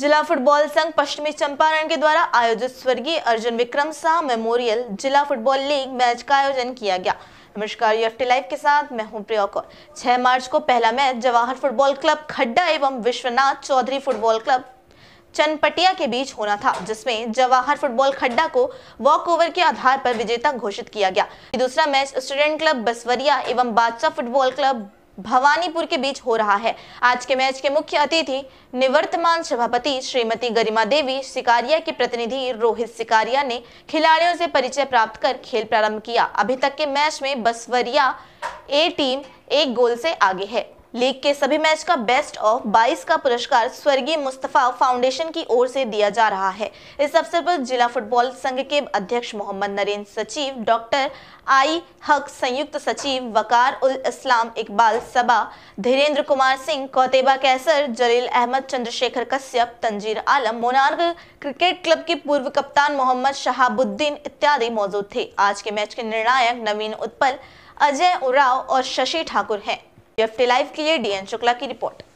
जिला फुटबॉल संघ पश्चिमी चंपारण के द्वारा आयोजित स्वर्गीय अर्जुन विक्रम शाह मेमोरियल जिला फुटबॉल लीग मैच का आयोजन किया गया नमस्कार लाइव के साथ मैं हूं प्रिया कौर 6 मार्च को पहला match Jawahar football club Khadda एवं विश्वनाथ चौधरी फुटबॉल क्लब चनपटिया के बीच होना था जिसमें जवाहर फुटबॉल खड्डा को वॉक ओवर के आधार पर विजेता घोषित किया गया दूसरा मैच स्टूडेंट क्लब बसवरिया एवं बादशाह फुटबॉल क्लब भवानीपुर के बीच हो रहा है आज के मैच के मुख्य अतिथि निवर्तमान सभापति श्रीमती गरिमा देवी सिकारिया के प्रतिनिधि रोहित सिकारिया ने खिलाड़ियों से परिचय प्राप्त कर खेल प्रारंभ किया अभी तक के मैच में बसवरिया ए टीम एक गोल से आगे है लीग के सभी मैच का बेस्ट ऑफ 22 का पुरस्कार स्वर्गीय मुस्तफा फाउंडेशन की ओर से दिया जा रहा है इस अवसर पर जिला फुटबॉल संघ के अध्यक्ष मोहम्मद नरेंद्र सचिव डॉक्टर आई हक संयुक्त सचिव वकार उल इस्लाम इकबाल सबा धीरेन्द्र कुमार सिंह कौतेबा कैसर जलील अहमद चंद्रशेखर कश्यप तंजीर आलम मोनार्ग क्रिकेट क्लब के पूर्व कप्तान मोहम्मद शहाबुद्दीन इत्यादि मौजूद थे आज के मैच के निर्णायक नवीन उत्पल अजय उराव और शशि ठाकुर हैं एफ टी लाइव के लिए डीएन शुक्ला की रिपोर्ट